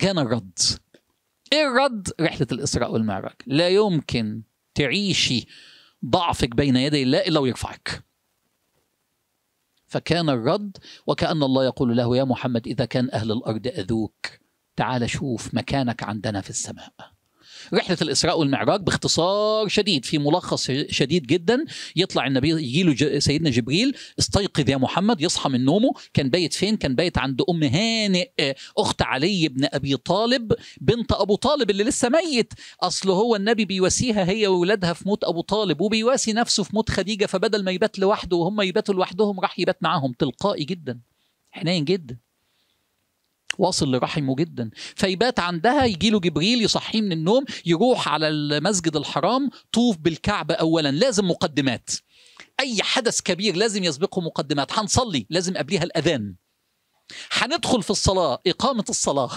كان الرد ايه الرد رحله الاسراء والمعراج لا يمكن تعيشي ضعفك بين يدي الله الا ويرفعك فكان الرد وكأن الله يقول له يا محمد إذا كان أهل الأرض أذوك تعال شوف مكانك عندنا في السماء رحله الاسراء والمعراج باختصار شديد في ملخص شديد جدا يطلع النبي يجي له سيدنا جبريل استيقظ يا محمد يصحى من نومه كان بايت فين كان بايت عند ام هانئ اخت علي بن ابي طالب بنت ابو طالب اللي لسه ميت اصل هو النبي بيواسيها هي وولادها في موت ابو طالب وبيواسي نفسه في موت خديجه فبدل ما يبات لوحده وهم يباتوا لوحدهم راح يبات معاهم تلقائي جدا حنين جدا واصل لرحمه جدا فيبات عندها يجي له جبريل يصحيه من النوم يروح على المسجد الحرام طوف بالكعبة أولا لازم مقدمات أي حدث كبير لازم يسبقه مقدمات هنصلي لازم قبليها الأذان هندخل في الصلاة إقامة الصلاة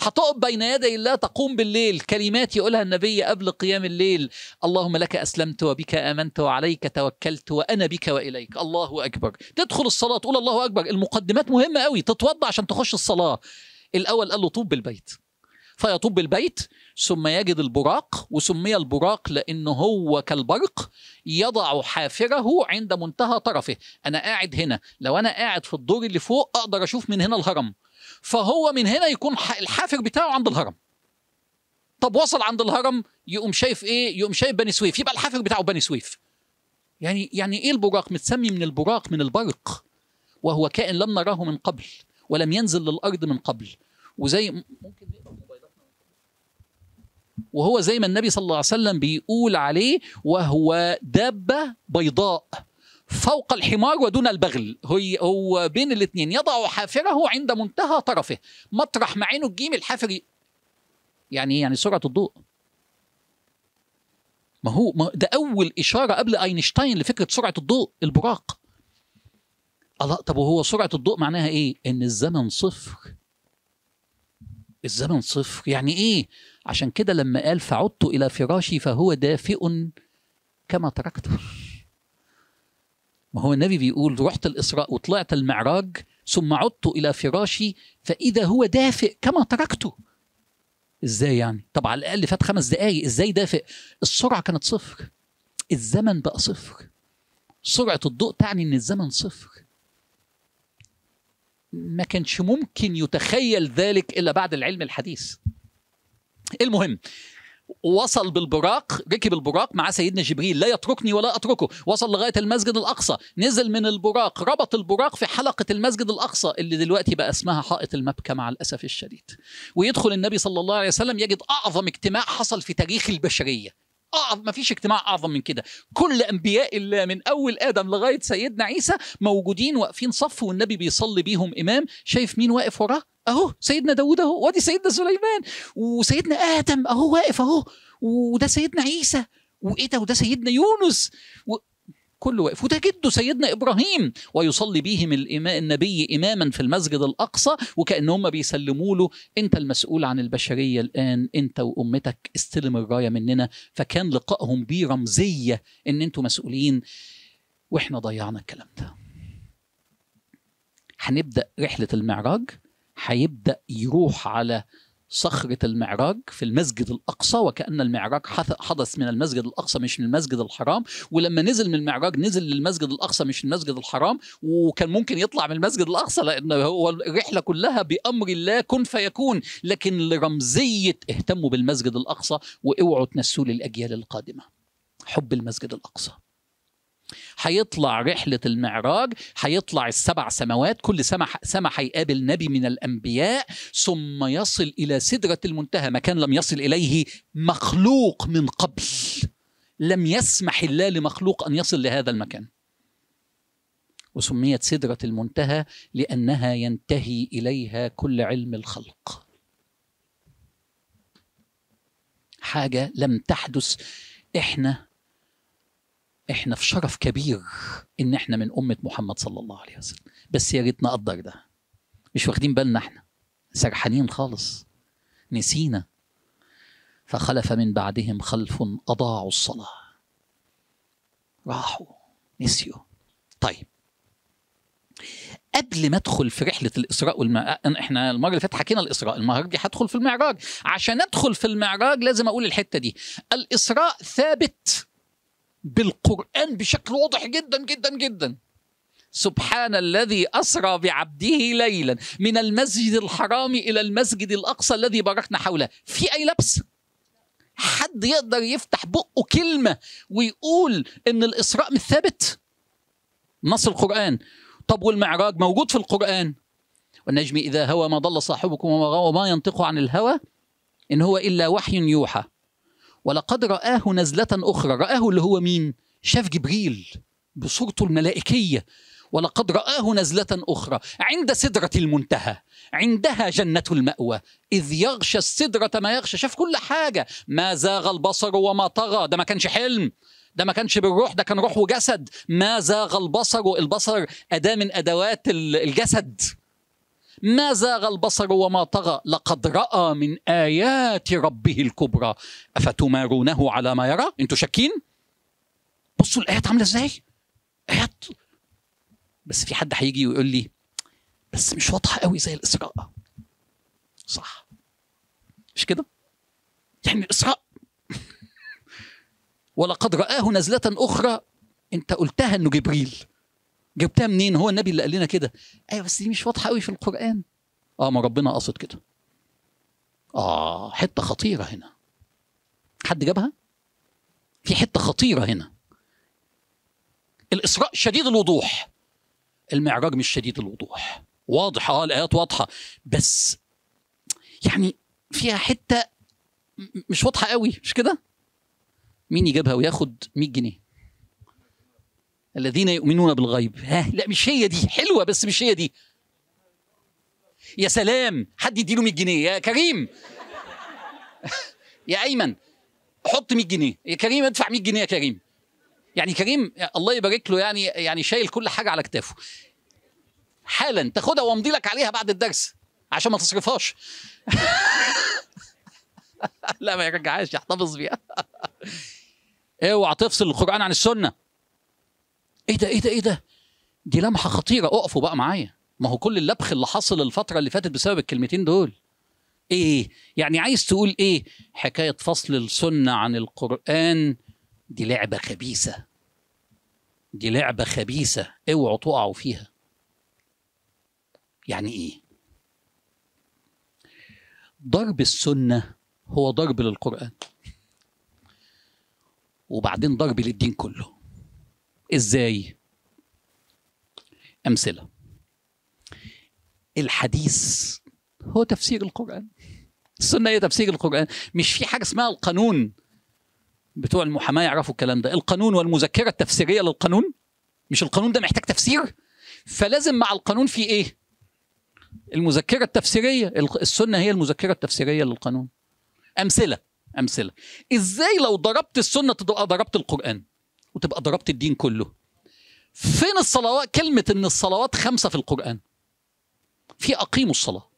هتقف بين يدي الله تقوم بالليل كلمات يقولها النبي قبل قيام الليل اللهم لك أسلمت وبك آمنت وعليك توكلت وأنا بك وإليك الله أكبر تدخل الصلاة تقول الله أكبر المقدمات مهمة قوي تتوضع عشان تخش الصلاة الأول قال له طوب بالبيت فيطوب بالبيت ثم يجد البراق وسمي البراق لأنه هو كالبرق يضع حافره عند منتهى طرفه أنا قاعد هنا لو أنا قاعد في الدور اللي فوق أقدر أشوف من هنا الهرم فهو من هنا يكون الحافر بتاعه عند الهرم طب وصل عند الهرم يقوم شايف ايه يقوم شايف بني سويف يبقى الحافر بتاعه بني سويف يعني يعني ايه البراق متسمي من البراق من البرق وهو كائن لم نراه من قبل ولم ينزل للارض من قبل وزي ممكن وهو زي ما النبي صلى الله عليه وسلم بيقول عليه وهو دابه بيضاء فوق الحمار ودون البغل هي هو بين الاثنين يضع حافره عند منتهى طرفه مطرح ما عينه الجيم الحافر يعني إيه؟ يعني سرعه الضوء ما هو ما ده اول اشاره قبل اينشتاين لفكره سرعه الضوء البراق الله طب وهو سرعه الضوء معناها ايه ان الزمن صفر الزمن صفر يعني ايه عشان كده لما قال فعدت الى فراشي فهو دافئ كما تركته ما هو النبي بيقول رحت الإسراء وطلعت المعراج ثم عدت إلى فراشي فإذا هو دافئ كما تركته إزاي يعني؟ طب على الأقل فات خمس دقايق إزاي دافئ؟ السرعة كانت صفر الزمن بقى صفر سرعة الضوء تعني إن الزمن صفر ما كانش ممكن يتخيل ذلك إلا بعد العلم الحديث المهم وصل بالبراق ركب البراق مع سيدنا جبريل لا يتركني ولا اتركه وصل لغايه المسجد الاقصى نزل من البراق ربط البراق في حلقه المسجد الاقصى اللي دلوقتي بقى اسمها حائط المبكى مع الاسف الشديد ويدخل النبي صلى الله عليه وسلم يجد اعظم اجتماع حصل في تاريخ البشريه أعظم ما فيش اجتماع أعظم من كده كل أنبياء الله من أول آدم لغاية سيدنا عيسى موجودين واقفين صف والنبي بيصلي بيهم إمام شايف مين واقف وراه اهو سيدنا داوود اهو وادي سيدنا سليمان وسيدنا ادم اهو واقف اهو وده سيدنا عيسى وايه ده وده سيدنا يونس و... كله واقف وده جده سيدنا ابراهيم ويصلي بهم النبي اماما في المسجد الاقصى وكان هم بيسلموا له انت المسؤول عن البشريه الان انت وامتك استلم الرايه مننا فكان لقائهم بيه رمزيه ان انتوا مسؤولين واحنا ضيعنا الكلام ده هنبدا رحله المعراج هيبدا يروح على صخرة المعراج في المسجد الأقصى وكأن المعراج حدث من المسجد الأقصى مش من المسجد الحرام ولما نزل من المعراج نزل للمسجد الأقصى مش المسجد الحرام وكان ممكن يطلع من المسجد الأقصى لأن هو الرحلة كلها بأمر الله كن فيكون لكن لرمزية اهتموا بالمسجد الأقصى واوعوا تنسوه للأجيال القادمة حب المسجد الأقصى هيطلع رحله المعراج هيطلع السبع سماوات كل سما سما هيقابل نبي من الانبياء ثم يصل الى سدره المنتهى مكان لم يصل اليه مخلوق من قبل لم يسمح الله لمخلوق ان يصل لهذا المكان وسميت سدره المنتهى لانها ينتهي اليها كل علم الخلق حاجه لم تحدث احنا احنا في شرف كبير ان احنا من امه محمد صلى الله عليه وسلم بس يا ريت نقدر ده مش واخدين بالنا احنا سرحانين خالص نسينا فخلف من بعدهم خلف اضاعوا الصلاه راحوا نسيوا طيب قبل ما ادخل في رحله الاسراء والم... احنا المره اللي فاتت حكينا الاسراء المره هدخل في المعراج عشان ادخل في المعراج لازم اقول الحته دي الاسراء ثابت بالقرآن بشكل واضح جدا جدا جدا سبحان الذي أسرى بعبده ليلا من المسجد الحرام إلى المسجد الأقصى الذي باركنا حوله في أي لبس حد يقدر يفتح بقه كلمة ويقول إن الإسراء مش ثابت نص القرآن طب والمعراج موجود في القرآن والنجم إذا هوى ما ضل صاحبكم وما ينطق عن الهوى إن هو إلا وحي يوحى ولقد رآه نزلة أخرى رآه اللي هو مين؟ شاف جبريل بصورته الملائكية ولقد رآه نزلة أخرى عند سدرة المنتهى عندها جنة المأوى إذ يغشى السدرة ما يغشى شاف كل حاجة ما زاغ البصر وما طغى ده ما كانش حلم ده ما كانش بالروح ده كان روح وجسد ما زاغ البصر البصر أداة من أدوات الجسد ما زاغ البصر وما طغى لقد رأى من آيات ربه الكبرى أفتمارونه على ما يرى أنتوا شاكين بصوا الآيات عاملة إزاي آيات بس في حد هيجي ويقول لي بس مش واضحة قوي زي الإسراء صح مش كده يعني الإسراء ولقد رآه نزلة أخرى أنت قلتها إنه جبريل جبتها منين هو النبي اللي قال لنا كده ايوه بس دي مش واضحه قوي في القران اه ما ربنا قصد كده اه حته خطيره هنا حد جابها في حته خطيره هنا الاسراء شديد الوضوح المعراج مش شديد الوضوح واضح اه الايات واضحه بس يعني فيها حته مش واضحه قوي مش كده مين يجيبها وياخد 100 جنيه الذين يؤمنون بالغيب ها لا مش هي دي حلوه بس مش هي دي يا سلام حد يديله 100 جنيه يا كريم يا ايمن حط 100 جنيه يا كريم ادفع 100 جنيه يا كريم يعني كريم الله يبارك له يعني يعني شايل كل حاجه على كتافه حالا تاخدها وامضي لك عليها بعد الدرس عشان ما تصرفهاش لا ما يرجعهاش يحتفظ بيها اوعى تفصل القران عن السنه ايه ده ايه ده ايه ده دي لمحه خطيره اقفوا بقى معايا ما هو كل اللبخ اللي حصل الفتره اللي فاتت بسبب الكلمتين دول ايه يعني عايز تقول ايه حكايه فصل السنه عن القران دي لعبه خبيثه دي لعبه خبيثه اوعوا تقعوا فيها يعني ايه ضرب السنه هو ضرب للقران وبعدين ضرب للدين كله ازاي امثله الحديث هو تفسير القران السنه هي تفسير القران مش في حاجه اسمها القانون بتوع المحاماه يعرفوا الكلام ده القانون والمذكره التفسيريه للقانون مش القانون ده محتاج تفسير فلازم مع القانون في ايه المذكره التفسيريه السنه هي المذكره التفسيريه للقانون امثله امثله ازاي لو ضربت السنه تبقى ضربت القران وتبقى ضربت الدين كله فين الصلوات كلمة إن الصلوات خمسة في القرآن في أقيموا الصلاة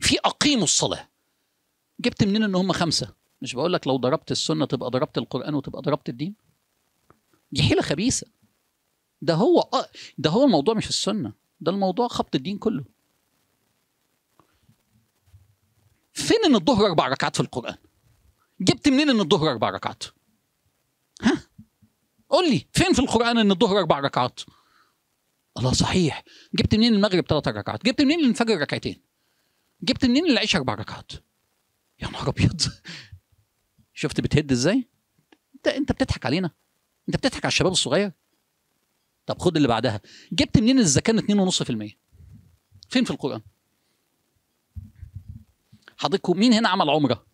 في أقيموا الصلاة جبت منين إن هم خمسة مش بقول لك لو ضربت السنة تبقى ضربت القرآن وتبقى ضربت الدين دي حيلة خبيثة ده هو ده هو الموضوع مش السنة ده الموضوع خبط الدين كله فين ان الظهر اربع ركعات في القرآن جبت منين ان الظهر اربع ركعات ها قول لي فين في القران ان الظهر اربع ركعات الله صحيح جبت منين المغرب ثلاث ركعات جبت منين الفجر ركعتين جبت منين العشاء اربع ركعات يا نهار ابيض شفت بتهد ازاي انت انت بتضحك علينا انت بتضحك على الشباب الصغير طب خد اللي بعدها جبت منين الزكاه 2.5% فين في القران حضرتكم مين هنا عمل عمره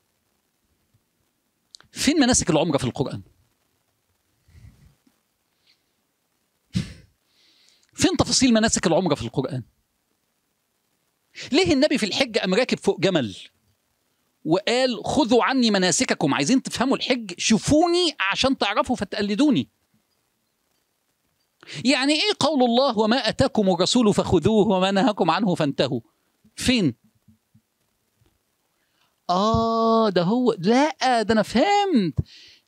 فين مناسك العمره في القران فين تفاصيل مناسك العمره في القران ليه النبي في الحج قام راكب فوق جمل وقال خذوا عني مناسككم عايزين تفهموا الحج شوفوني عشان تعرفوا فتقلدوني يعني ايه قول الله وما اتاكم الرسول فخذوه وما نهاكم عنه فانتهوا فين اه ده هو لا ده انا فهمت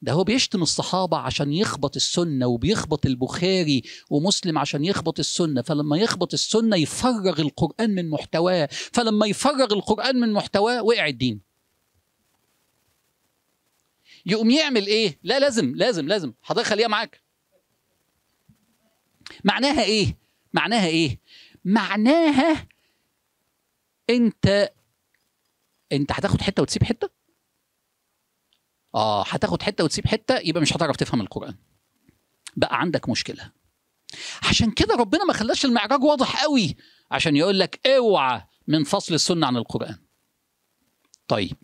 ده هو بيشتم الصحابة عشان يخبط السنة وبيخبط البخاري ومسلم عشان يخبط السنة فلما يخبط السنة يفرغ القرآن من محتواه فلما يفرغ القرآن من محتواه وقع الدين يقوم يعمل ايه لا لازم لازم لازم حضرتك خليها معاك معناها ايه معناها ايه معناها انت انت هتاخد حته وتسيب حته اه هتاخد حته وتسيب حته يبقى مش هتعرف تفهم القران بقى عندك مشكله عشان كده ربنا ما خلاش المعراج واضح قوي عشان يقول لك اوعى من فصل السنه عن القران طيب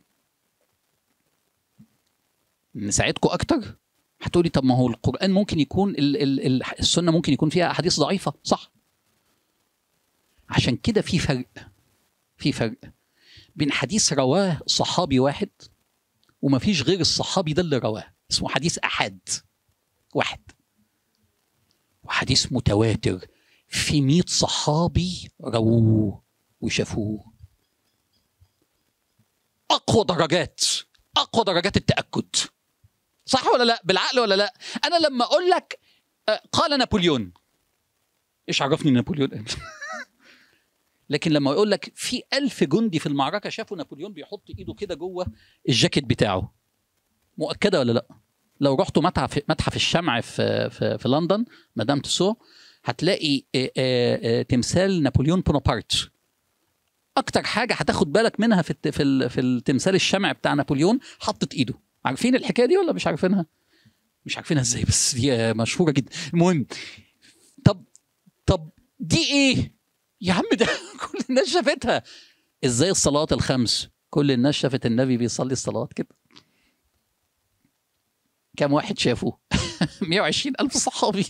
نساعدكم اكتر هتقولي طب ما هو القران ممكن يكون الـ الـ الـ السنه ممكن يكون فيها احاديث ضعيفه صح عشان كده في فرق في فرق بين حديث رواه صحابي واحد وما فيش غير الصحابي ده اللي رواه اسمه حديث أحد واحد وحديث متواتر في مئة صحابي رووه وشافوه أقوى درجات أقوى درجات التأكد صح ولا لا بالعقل ولا لا أنا لما أقول لك آه، قال نابليون إيش عرفني نابليون لكن لما يقول لك في ألف جندي في المعركة شافوا نابليون بيحط إيده كده جوه الجاكيت بتاعه مؤكدة ولا لأ؟ لو رحتوا متحف متحف الشمع في في, في لندن مدام تسو هتلاقي تمثال نابليون بونابرت اكتر حاجه هتاخد بالك منها في في في التمثال الشمع بتاع نابليون حطت ايده عارفين الحكايه دي ولا مش عارفينها مش عارفينها ازاي بس دي مشهوره جدا المهم طب طب دي ايه يا عم ده كل الناس شافتها ازاي الصلاه الخمس كل الناس شافت النبي بيصلي الصلاه كده كم واحد شافوه 120 ألف صحابي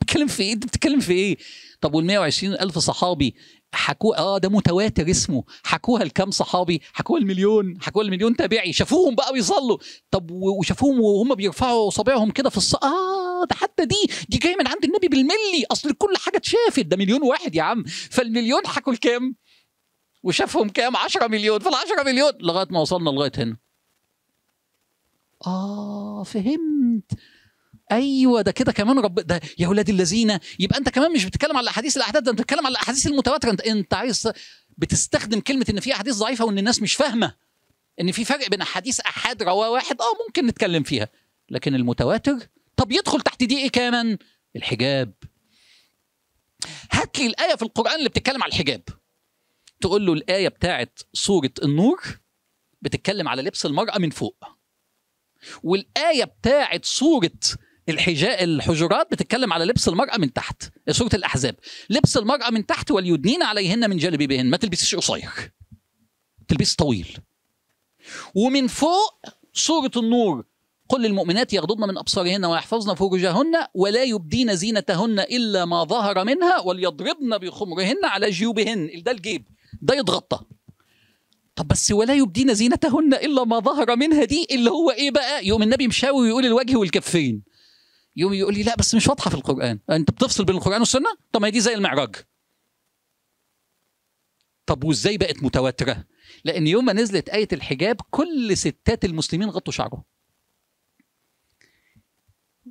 بتكلم في إيه؟ أنت بتتكلم في إيه؟ طب وال 120 ألف صحابي حكوا اه ده متواتر اسمه حكوها لكام صحابي حكوها المليون حكوها المليون تابعي شافوهم بقى بيصلوا طب وشافوهم وهم بيرفعوا اصابعهم كده في الص اه ده حتى دي دي جايه من عند النبي بالملي اصل كل حاجه اتشافت ده مليون واحد يا عم فالمليون حكوا لكام وشافهم كام 10 مليون فال 10 مليون لغايه ما وصلنا لغايه هنا اه فهمت ايوه ده كده كمان رب ده يا ولاد الذين يبقى انت كمان مش بتتكلم على احاديث الاحداث ده انت بتتكلم على الاحاديث المتواتره انت انت عايز بتستخدم كلمه ان في احاديث ضعيفه وان الناس مش فاهمه ان في فرق بين احاديث احاد رواه واحد اه ممكن نتكلم فيها لكن المتواتر طب يدخل تحت دي ايه كمان الحجاب هات لي الايه في القران اللي بتتكلم على الحجاب تقول له الايه بتاعت سوره النور بتتكلم على لبس المراه من فوق والايه بتاعت سوره الحجاء الحجرات بتتكلم على لبس المرأة من تحت سورة الأحزاب لبس المرأة من تحت وليدنين عليهن من جلبيبهن ما تلبسيش قصير تلبسي طويل ومن فوق سورة النور قل للمؤمنات يغضضن من أبصارهن ويحفظن فروجهن ولا يبدين زينتهن إلا ما ظهر منها وليضربن بخمرهن على جيوبهن ده الجيب ده يتغطى طب بس ولا يبدين زينتهن الا ما ظهر منها دي اللي هو ايه بقى يقوم النبي مشاوي ويقول الوجه والكفين يوم يقول لي لا بس مش واضحه في القران انت بتفصل بين القران والسنه طب ما دي زي المعراج طب وازاي بقت متواتره لان يوم ما نزلت ايه الحجاب كل ستات المسلمين غطوا شعرهم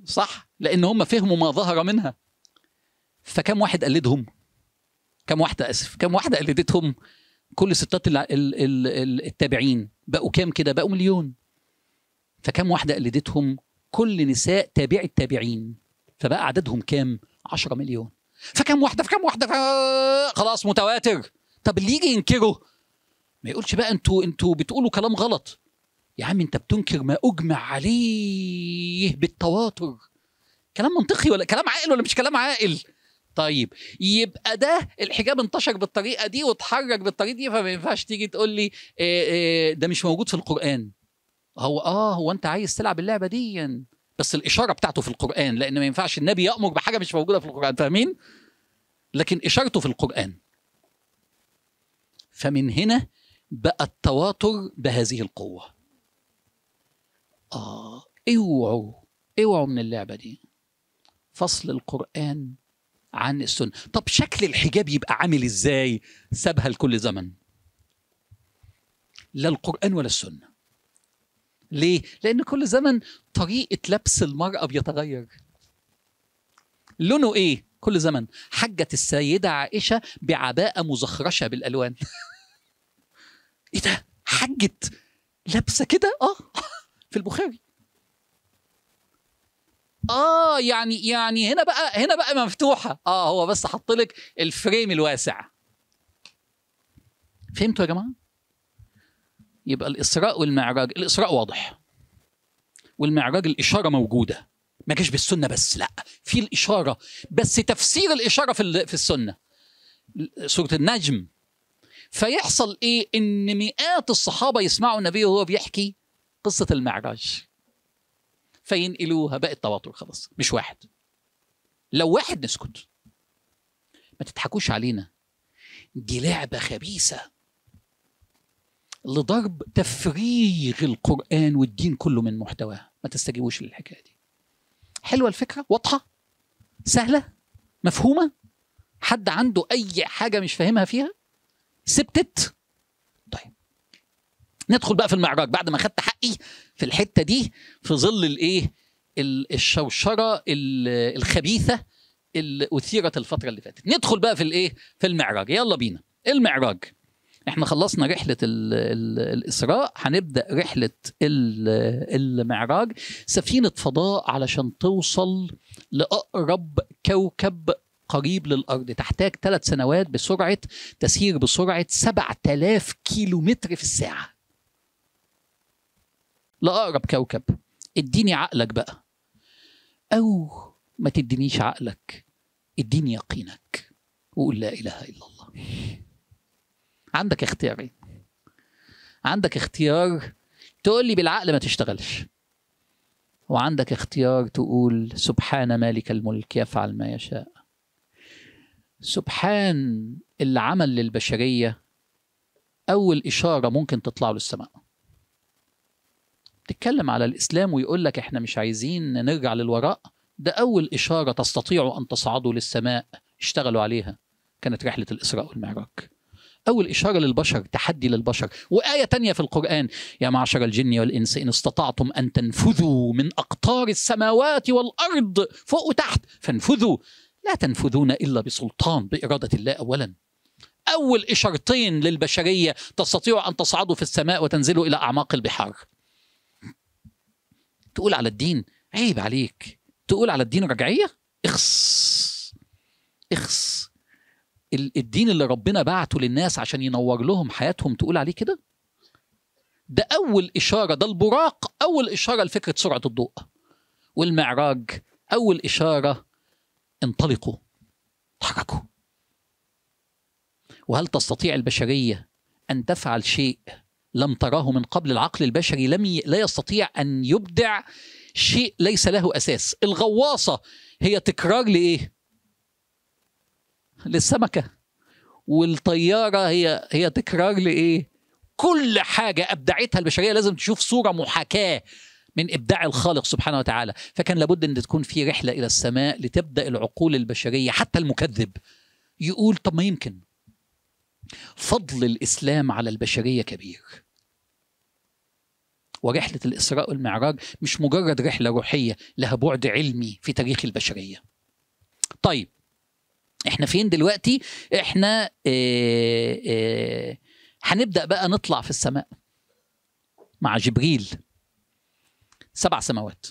صح لان هم فهموا ما ظهر منها فكم واحد قلدهم كم واحده اسف كم واحده قلدتهم كل ستات التابعين بقوا كام كده بقوا مليون فكم واحده قلدتهم كل نساء تابع التابعين فبقى عددهم كام 10 مليون فكم واحده فكم واحده خلاص متواتر طب اللي يجي ينكره ما يقولش بقى انتوا انتوا بتقولوا كلام غلط يا عم انت بتنكر ما اجمع عليه بالتواتر كلام منطقي ولا كلام عاقل ولا مش كلام عاقل طيب يبقى ده الحجاب انتشر بالطريقه دي واتحرك بالطريقه دي فما ينفعش تيجي تقول لي آه، آه، ده مش موجود في القران هو اه هو انت عايز تلعب اللعبه دي بس الاشاره بتاعته في القران لان ما ينفعش النبي يامر بحاجه مش موجوده في القران فاهمين لكن اشارته في القران فمن هنا بقى التواتر بهذه القوه اه اوعوا اوعوا من اللعبه دي فصل القران عن السنه طب شكل الحجاب يبقى عامل ازاي سابها لكل زمن لا القران ولا السنه ليه؟ لأن كل زمن طريقة لبس المرأة بيتغير لونه إيه؟ كل زمن حجت السيدة عائشة بعباءة مزخرشة بالألوان إيه ده؟ حجت لابسة كده؟ آه في البخاري اه يعني يعني هنا بقى هنا بقى مفتوحه اه هو بس حط لك الفريم الواسع فهمتوا يا جماعه يبقى الإسراء والمعراج الإسراء واضح والمعراج الإشارة موجودة ما جاش بالسنة بس لا في الإشارة بس تفسير الإشارة في في السنة سورة النجم فيحصل إيه إن مئات الصحابة يسمعوا النبي وهو بيحكي قصة المعراج فينقلوها بقى التواتر خلاص مش واحد لو واحد نسكت ما تضحكوش علينا دي لعبة خبيثة لضرب تفريغ القرآن والدين كله من محتواه ما تستجيبوش للحكاية دي حلوة الفكرة واضحة سهلة مفهومة حد عنده أي حاجة مش فاهمها فيها سبتت طيب ندخل بقى في المعراج بعد ما خدت حقي في الحتة دي في ظل الإيه الشوشرة الخبيثة اللي أثيرت الفترة اللي فاتت ندخل بقى في الإيه في المعراج يلا بينا المعراج احنا خلصنا رحله الـ الـ الاسراء هنبدا رحله المعراج سفينه فضاء علشان توصل لاقرب كوكب قريب للأرض تحتاج ثلاث سنوات بسرعة تسير بسرعة 7000 كيلو متر في الساعة لأقرب كوكب اديني عقلك بقى أو ما تدينيش عقلك اديني يقينك وقول لا إله إلا الله عندك اختيارين عندك اختيار تقول لي بالعقل ما تشتغلش وعندك اختيار تقول سبحان مالك الملك يفعل ما يشاء سبحان اللي عمل للبشرية أول إشارة ممكن تطلع له السماء تتكلم على الإسلام ويقول لك إحنا مش عايزين نرجع للوراء ده أول إشارة تستطيعوا أن تصعدوا للسماء اشتغلوا عليها كانت رحلة الإسراء والمعراج أول إشارة للبشر تحدي للبشر وآية تانية في القرآن يا معشر الجن والإنس إن استطعتم أن تنفذوا من أقطار السماوات والأرض فوق وتحت فانفذوا لا تنفذون إلا بسلطان بإرادة الله أولا أول إشارتين للبشرية تستطيع أن تصعدوا في السماء وتنزلوا إلى أعماق البحار تقول على الدين عيب عليك تقول على الدين رجعية اخس اخس الدين اللي ربنا بعته للناس عشان ينور لهم حياتهم تقول عليه كده ده أول إشارة ده البراق أول إشارة لفكرة سرعة الضوء والمعراج أول إشارة انطلقوا تحركوا وهل تستطيع البشرية أن تفعل شيء لم تراه من قبل العقل البشري لم ي... لا يستطيع أن يبدع شيء ليس له أساس الغواصة هي تكرار لإيه؟ للسمكه والطياره هي هي تكرار لايه؟ كل حاجه ابدعتها البشريه لازم تشوف صوره محاكاه من ابداع الخالق سبحانه وتعالى فكان لابد ان تكون في رحله الى السماء لتبدا العقول البشريه حتى المكذب يقول طب ما يمكن فضل الاسلام على البشريه كبير ورحله الاسراء والمعراج مش مجرد رحله روحيه لها بعد علمي في تاريخ البشريه طيب احنا فين دلوقتي احنا آه، آه، هنبدا بقى نطلع في السماء مع جبريل سبع سماوات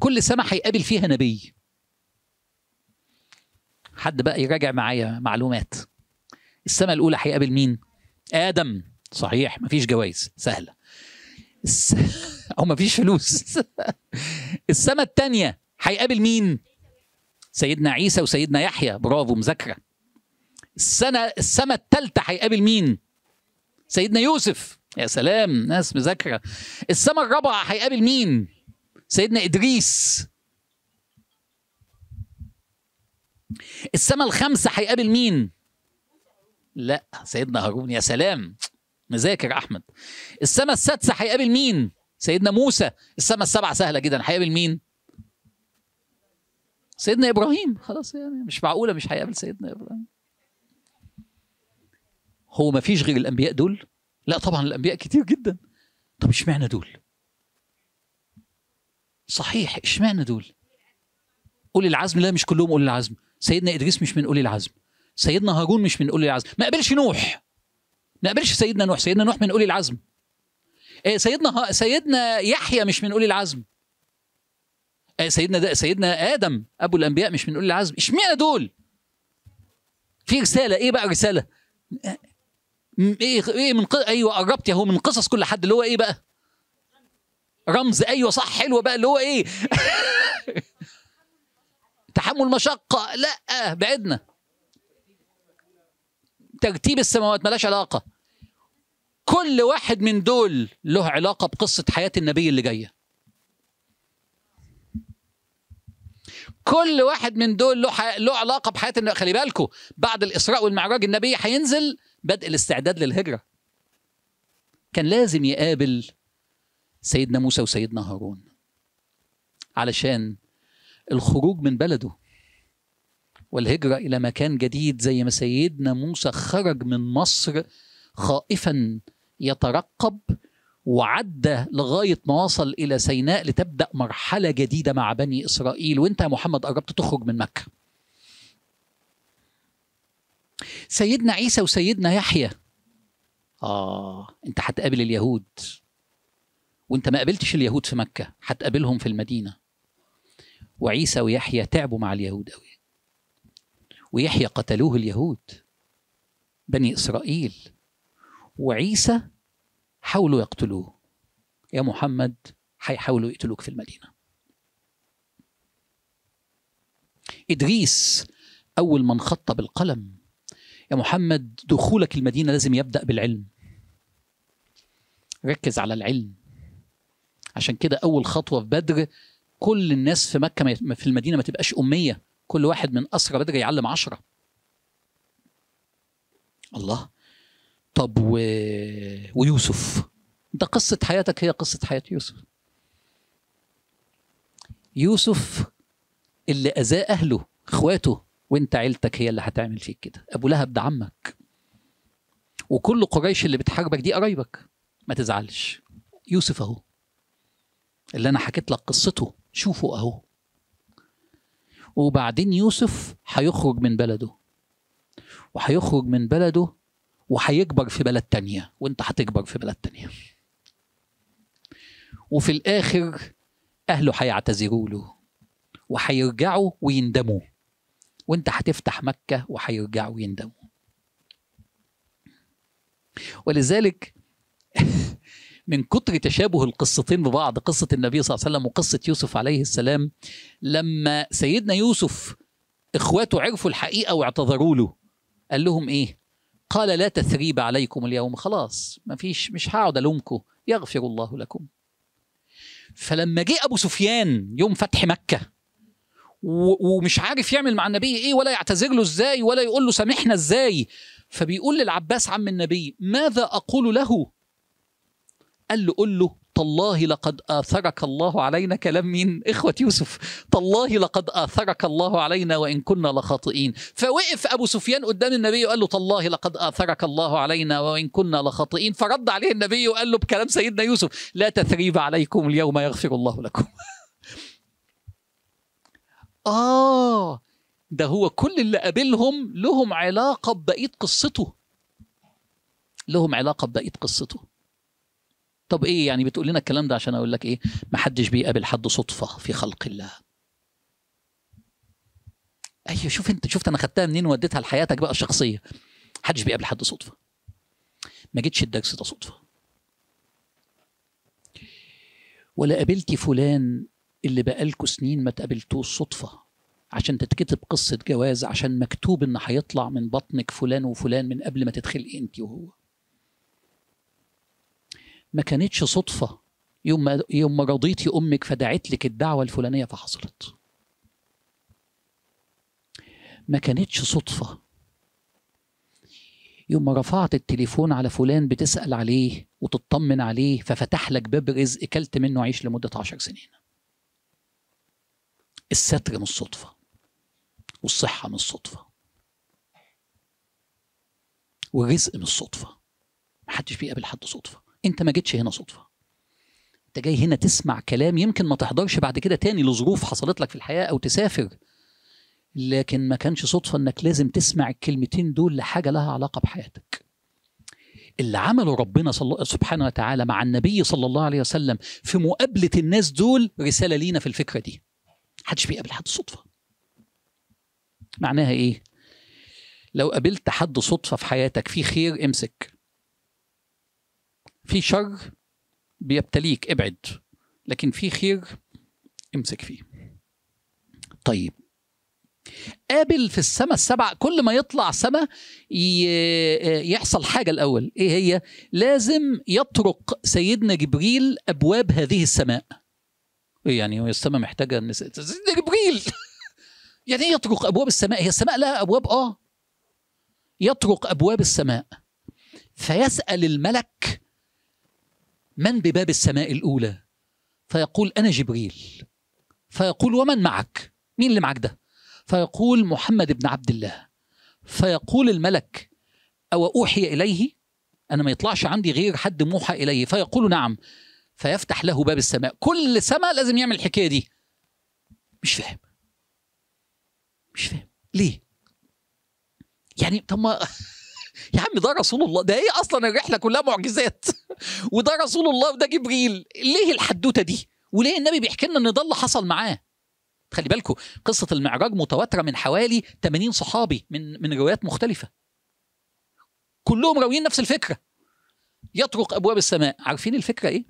كل سماء هيقابل فيها نبي حد بقى يراجع معايا معلومات السماء الاولى هيقابل مين ادم صحيح مفيش جوائز سهله او مفيش فلوس السماء الثانيه هيقابل مين سيدنا عيسى وسيدنا يحيى برافو مذاكره السنه السماء الثالثه هيقابل مين سيدنا يوسف يا سلام ناس مذاكره السماء الرابعه هيقابل مين سيدنا ادريس السماء الخامسه هيقابل مين لا سيدنا هارون يا سلام مذاكر احمد السماء السادسه هيقابل مين سيدنا موسى السماء السابعة سهله جدا هيقابل مين سيدنا ابراهيم خلاص يعني مش معقوله مش هيقابل سيدنا ابراهيم هو ما فيش غير الانبياء دول لا طبعا الانبياء كتير جدا طب اشمعنى دول صحيح اشمعنى دول اولي العزم لا مش كلهم اولي العزم سيدنا ادريس مش من اولي العزم سيدنا هارون مش من اولي العزم ما قبلش نوح ما قبلش سيدنا نوح سيدنا نوح من اولي العزم إيه، سيدنا سيدنا يحيى مش من اولي العزم آه، سيدنا ده سيدنا ادم ابو الانبياء مش بنقول العزم اشمعنى دول في رساله ايه بقى رساله ايه ايه من ايوه قربت اهو من قصص كل حد اللي هو ايه بقى رمز ايوه صح حلوه بقى اللي هو ايه تحمل مشقه لا بعدنا ترتيب السماوات ملاش علاقه كل واحد من دول له علاقه بقصه حياه النبي اللي جايه كل واحد من دول له له علاقه بحياه النبي خلي بالكم بعد الاسراء والمعراج النبي هينزل بدء الاستعداد للهجره كان لازم يقابل سيدنا موسى وسيدنا هارون علشان الخروج من بلده والهجره الى مكان جديد زي ما سيدنا موسى خرج من مصر خائفا يترقب وعدى لغايه ما وصل الى سيناء لتبدا مرحله جديده مع بني اسرائيل وانت يا محمد قربت تخرج من مكه. سيدنا عيسى وسيدنا يحيى اه انت هتقابل اليهود وانت ما قابلتش اليهود في مكه هتقابلهم في المدينه وعيسى ويحيى تعبوا مع اليهود قوي ويحيى قتلوه اليهود بني اسرائيل وعيسى حاولوا يقتلوه يا محمد هيحاولوا يقتلوك في المدينه ادريس اول من خط بالقلم يا محمد دخولك المدينه لازم يبدا بالعلم ركز على العلم عشان كده اول خطوه في بدر كل الناس في مكه في المدينه ما تبقاش اميه كل واحد من اسرى بدر يعلم عشرة الله طب و... ويوسف ده قصة حياتك هي قصة حياة يوسف يوسف اللي أذاه أهله إخواته وانت عيلتك هي اللي هتعمل فيك كده أبو لهب ده عمك وكل قريش اللي بتحاربك دي قرايبك ما تزعلش يوسف أهو اللي أنا حكيت لك قصته شوفوا أهو وبعدين يوسف هيخرج من بلده وهيخرج من بلده وهيكبر في بلد تانية وانت هتكبر في بلد تانية وفي الآخر أهله هيعتذروا له وهيرجعوا ويندموا وانت هتفتح مكة وهيرجعوا ويندموا ولذلك من كتر تشابه القصتين ببعض قصة النبي صلى الله عليه وسلم وقصة يوسف عليه السلام لما سيدنا يوسف اخواته عرفوا الحقيقة واعتذروا له قال لهم ايه قال لا تثريب عليكم اليوم خلاص ما فيش مش هقعد الومكم يغفر الله لكم فلما جه ابو سفيان يوم فتح مكه ومش عارف يعمل مع النبي ايه ولا يعتذر له ازاي ولا يقول له سامحنا ازاي فبيقول للعباس عم النبي ماذا اقول له قال له قل له تالله لقد آثرك الله علينا كلام مين؟ إخوة يوسف تالله لقد آثرك الله علينا وإن كنا لخاطئين فوقف أبو سفيان قدام النبي وقال له تالله لقد آثرك الله علينا وإن كنا لخاطئين فرد عليه النبي وقال له بكلام سيدنا يوسف لا تثريب عليكم اليوم يغفر الله لكم آه ده هو كل اللي قابلهم لهم علاقة ببقية قصته لهم علاقة ببقية قصته طب ايه يعني بتقول لنا الكلام ده عشان اقول لك ايه ما حدش بيقابل حد صدفه في خلق الله ايوه شوف انت شفت انا خدتها منين وديتها لحياتك بقى الشخصيه حدش بيقابل حد صدفه ما جيتش الدرس ده صدفه ولا قابلتي فلان اللي بقالكوا سنين ما تقابلتوش صدفه عشان تتكتب قصه جواز عشان مكتوب ان هيطلع من بطنك فلان وفلان من قبل ما تتخلقي انت وهو ما كانتش صدفه يوم ما يوم ما رضيتي امك فدعت لك الدعوه الفلانيه فحصلت ما كانتش صدفه يوم ما رفعت التليفون على فلان بتسال عليه وتطمن عليه ففتح لك باب رزق كلت منه عيش لمده عشر سنين الستر مش صدفه والصحه مش صدفه والرزق مش صدفه محدش بيقابل حد صدفه انت ما جيتش هنا صدفه انت جاي هنا تسمع كلام يمكن ما تحضرش بعد كده تاني لظروف حصلت لك في الحياه او تسافر لكن ما كانش صدفه انك لازم تسمع الكلمتين دول لحاجه لها علاقه بحياتك اللي عمله ربنا سبحانه وتعالى مع النبي صلى الله عليه وسلم في مقابله الناس دول رساله لينا في الفكره دي محدش بيقابل حد صدفه معناها ايه لو قابلت حد صدفه في حياتك في خير امسك في شر بيبتليك ابعد لكن في خير امسك فيه طيب قابل في السماء السبع كل ما يطلع سماء يحصل حاجة الأول إيه هي لازم يطرق سيدنا جبريل أبواب هذه السماء إيه يعني هو السماء محتاجة النساء سيدنا جبريل يعني إيه يطرق أبواب السماء هي السماء لها أبواب آه يطرق أبواب السماء فيسأل الملك من بباب السماء الأولى فيقول أنا جبريل فيقول ومن معك مين اللي معك ده فيقول محمد بن عبد الله فيقول الملك أو أوحي إليه أنا ما يطلعش عندي غير حد موحى إليه فيقول نعم فيفتح له باب السماء كل سماء لازم يعمل الحكاية دي مش فاهم مش فاهم ليه يعني طب ما يا عم ده رسول الله ده ايه اصلا الرحله كلها معجزات وده رسول الله وده جبريل ليه الحدوته دي وليه النبي بيحكي لنا ان ده اللي حصل معاه خلي بالكم قصه المعراج متواتره من حوالي 80 صحابي من من روايات مختلفه كلهم راويين نفس الفكره يطرق ابواب السماء عارفين الفكره ايه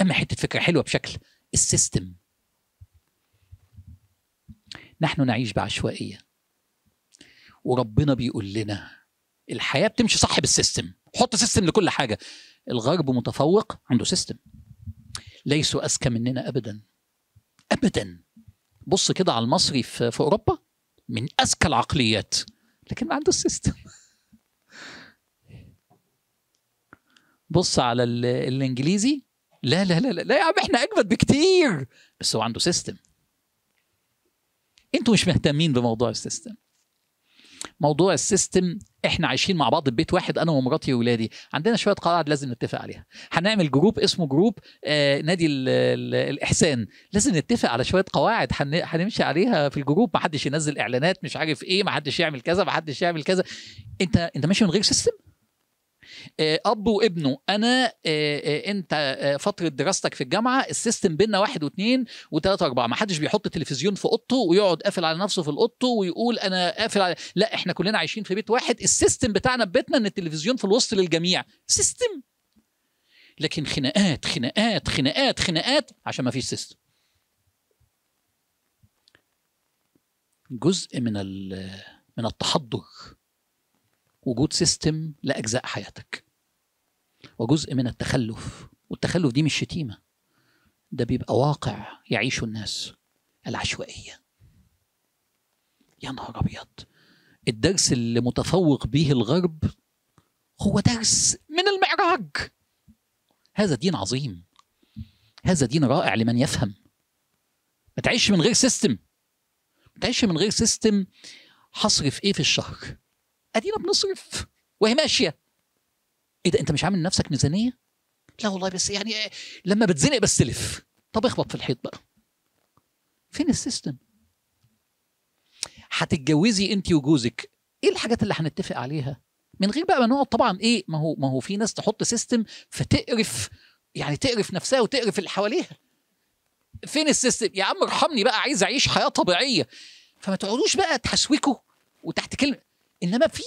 اما حته فكره حلوه بشكل السيستم نحن نعيش بعشوائيه وربنا بيقول لنا الحياه بتمشي صح بالسيستم حط سيستم لكل حاجه الغرب متفوق عنده سيستم ليسوا اذكى مننا ابدا ابدا بص كده على المصري في, في اوروبا من اذكى العقليات لكن ما عنده السيستم بص على الانجليزي لا لا لا لا يا عم احنا اجمد بكتير بس هو عنده سيستم انتوا مش مهتمين بموضوع السيستم موضوع السيستم احنا عايشين مع بعض في بيت واحد انا ومراتي واولادي عندنا شويه قواعد لازم نتفق عليها هنعمل جروب اسمه جروب آه نادي الـ الـ الاحسان لازم نتفق على شويه قواعد هنمشي عليها في الجروب محدش ينزل اعلانات مش عارف ايه محدش يعمل كذا محدش يعمل كذا انت انت ماشي من غير سيستم آه، اب وابنه انا آه، آه، انت فتره دراستك في الجامعه السيستم بينا واحد واثنين وثلاثه واربعه ما حدش بيحط تلفزيون في اوضته ويقعد قافل على نفسه في الاوضته ويقول انا قافل على لا احنا كلنا عايشين في بيت واحد السيستم بتاعنا في بيتنا ان التلفزيون في الوسط للجميع سيستم لكن خناقات خناقات خناقات خناقات عشان ما فيش سيستم جزء من من التحضر وجود سيستم لاجزاء حياتك وجزء من التخلف والتخلف دي مش شتيمه ده بيبقى واقع يعيشه الناس العشوائيه يا نهار ابيض الدرس اللي متفوق به الغرب هو درس من المعراج هذا دين عظيم هذا دين رائع لمن يفهم ما تعيش من غير سيستم ما تعيش من غير سيستم هصرف ايه في الشهر ادينا بنصرف وهي ماشيه ايه ده انت مش عامل لنفسك ميزانيه لا والله بس يعني آه، لما بتزنق بستلف طب اخبط في الحيط بقى فين السيستم هتتجوزي انت وجوزك ايه الحاجات اللي هنتفق عليها من غير بقى ما نقعد طبعا ايه ما هو ما هو في ناس تحط سيستم فتقرف يعني تقرف نفسها وتقرف اللي حواليها فين السيستم يا عم ارحمني بقى عايز اعيش حياه طبيعيه فما تقعدوش بقى تحسوكوا وتحت كلمه انما في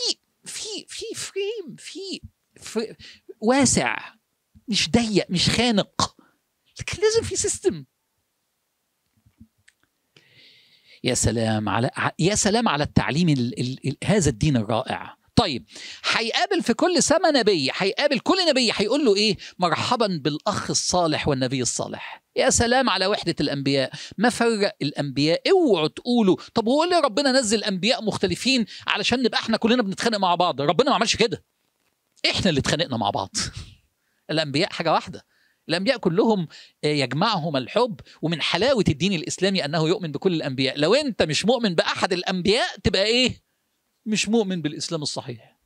في في فريم في, واسع مش ضيق مش خانق لكن لازم في سيستم يا سلام على يا سلام على التعليم ال... ال... هذا الدين الرائع طيب هيقابل في كل سما نبي هيقابل كل نبي هيقول له ايه مرحبا بالاخ الصالح والنبي الصالح يا سلام على وحدة الأنبياء ما فرق الأنبياء اوعوا تقولوا طب هو ليه ربنا نزل أنبياء مختلفين علشان نبقى احنا كلنا بنتخانق مع بعض ربنا ما عملش كده احنا اللي اتخانقنا مع بعض الأنبياء حاجة واحدة الأنبياء كلهم آه، يجمعهم الحب ومن حلاوة الدين الإسلامي أنه يؤمن بكل الأنبياء لو أنت مش مؤمن بأحد الأنبياء تبقى إيه مش مؤمن بالإسلام الصحيح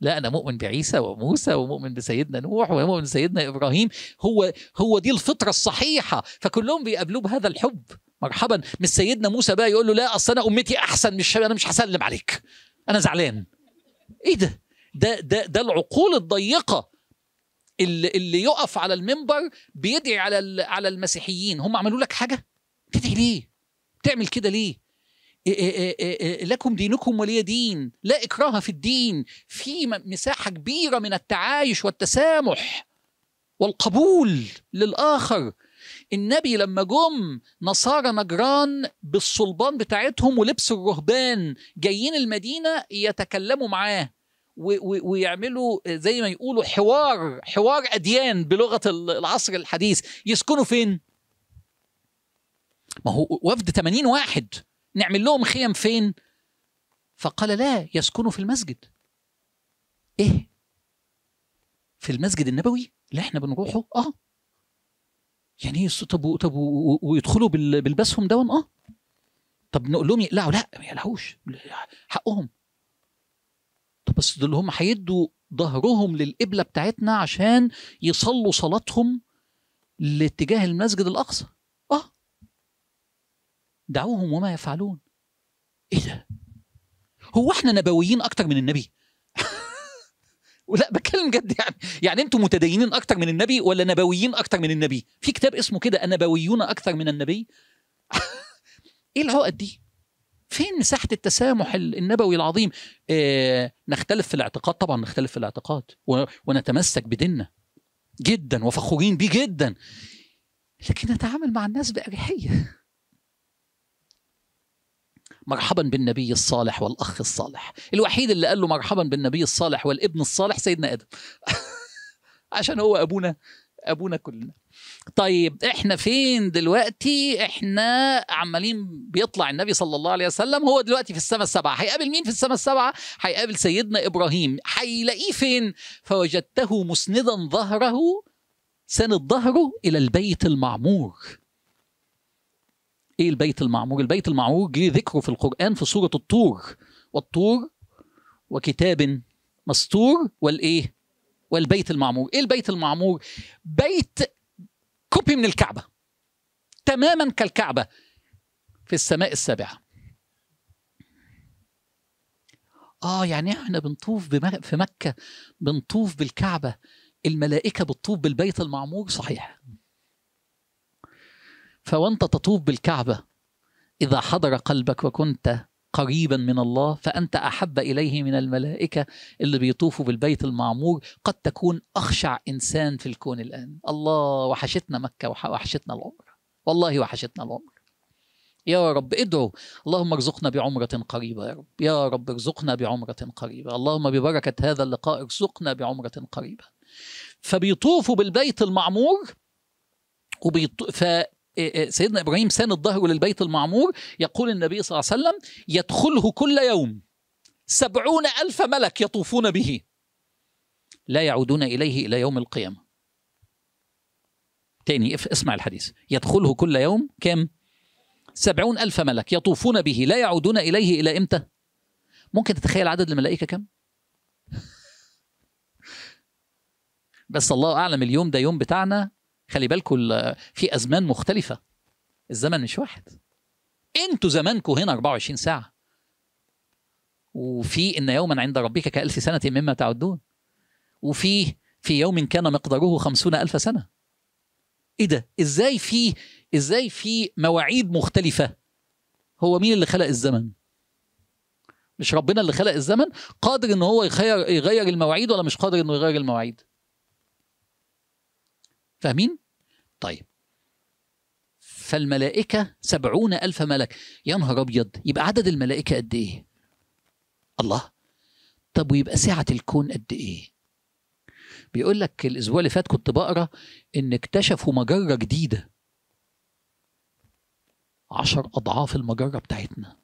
لا أنا مؤمن بعيسى وموسى ومؤمن بسيدنا نوح ومؤمن بسيدنا إبراهيم هو هو دي الفطرة الصحيحة فكلهم بيقابلوه بهذا الحب مرحبا مش سيدنا موسى بقى يقول له لا أصل أنا أمتي أحسن مش أنا مش هسلم عليك أنا زعلان إيه ده ده ده ده العقول الضيقة اللي, اللي يقف على المنبر بيدعي على على المسيحيين هم عملوا لك حاجة؟ بتدعي ليه؟ بتعمل كده ليه؟ إيه، إيه، إيه، لكم دينكم ولي دين لا إكراه في الدين في مساحة كبيرة من التعايش والتسامح والقبول للآخر النبي لما جم نصارى نجران بالصلبان بتاعتهم ولبس الرهبان جايين المدينة يتكلموا معاه ويعملوا زي ما يقولوا حوار حوار أديان بلغة العصر الحديث يسكنوا فين؟ ما هو وفد 80 واحد نعمل لهم خيم فين فقال لا يسكنوا في المسجد ايه في المسجد النبوي اللي احنا بنروحه اه يعني ايه طب طب ويدخلوا بالبسهم دون اه طب نقول لهم يقلعوا لا ما يقلعوش حقهم طب بس دول هم هيدوا ظهرهم للقبله بتاعتنا عشان يصلوا صلاتهم لاتجاه المسجد الاقصى دعوهم وما يفعلون ايه ده هو احنا نبويين اكتر من النبي ولا بتكلم جد يعني يعني انتم متدينين اكتر من النبي ولا نبويين اكتر من النبي في كتاب اسمه كده النبويون اكتر من النبي ايه العقد دي فين مساحه التسامح النبوي العظيم آه نختلف في الاعتقاد طبعا نختلف في الاعتقاد ونتمسك بديننا جدا وفخورين بيه جدا لكن نتعامل مع الناس باريحيه مرحبا بالنبي الصالح والاخ الصالح الوحيد اللي قال له مرحبا بالنبي الصالح والابن الصالح سيدنا ادم عشان هو ابونا ابونا كلنا طيب احنا فين دلوقتي احنا عمالين بيطلع النبي صلى الله عليه وسلم هو دلوقتي في السماء السبعه هيقابل مين في السماء السبعه هيقابل سيدنا ابراهيم هيلاقيه فين فوجدته مسندا ظهره سند ظهره الى البيت المعمور ايه البيت المعمور البيت المعمور ليه ذكره في القران في سوره الطور والطور وكتاب مستور والايه والبيت المعمور ايه البيت المعمور بيت كوبي من الكعبه تماما كالكعبه في السماء السابعه اه يعني احنا بنطوف في مكه بنطوف بالكعبه الملائكه بتطوف بالبيت المعمور صحيح فوانت تطوف بالكعبه اذا حضر قلبك وكنت قريبا من الله فانت احب اليه من الملائكه اللي بيطوفوا بالبيت المعمور قد تكون اخشع انسان في الكون الان الله وحشتنا مكه وحشتنا العمر والله وحشتنا العمر يا رب ادعو اللهم ارزقنا بعمرة قريبة يا رب يا رب ارزقنا بعمرة قريبة اللهم ببركة هذا اللقاء ارزقنا بعمرة قريبة فبيطوفوا بالبيت المعمور وبيط... سيدنا ابراهيم ساند ظهره للبيت المعمور يقول النبي صلى الله عليه وسلم يدخله كل يوم سبعون الف ملك يطوفون به لا يعودون اليه الى يوم القيامه تاني اسمع الحديث يدخله كل يوم كام سبعون ألف ملك يطوفون به لا يعودون إليه إلى إمتى ممكن تتخيل عدد الملائكة كم بس الله أعلم اليوم ده يوم بتاعنا خلي بالكم في ازمان مختلفه الزمن مش واحد انتوا زمانكم هنا 24 ساعه وفي ان يوما عند ربك كالف سنه مما تعدون وفي في يوم كان مقدره خمسون الف سنه ايه ده ازاي في ازاي في مواعيد مختلفه هو مين اللي خلق الزمن مش ربنا اللي خلق الزمن قادر ان هو يغير المواعيد ولا مش قادر انه يغير المواعيد فاهمين؟ طيب فالملائكة سبعون ألف ملك يا نهار أبيض يبقى عدد الملائكة قد إيه؟ الله طب ويبقى سعة الكون قد إيه؟ بيقول لك الأسبوع اللي فات كنت بقرأ إن اكتشفوا مجرة جديدة عشر أضعاف المجرة بتاعتنا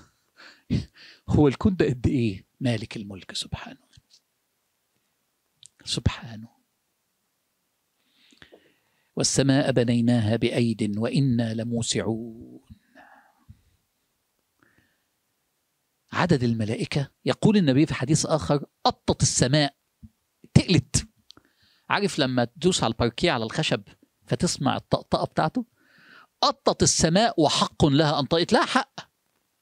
هو الكون ده قد إيه؟ مالك الملك سبحانه سبحانه والسماء بنيناها بأيد وإنا لموسعون عدد الملائكة يقول النبي في حديث آخر قطت السماء تقلت عارف لما تدوس على الباركيه على الخشب فتسمع الطقطقة بتاعته قطت السماء وحق لها أن طقت لها حق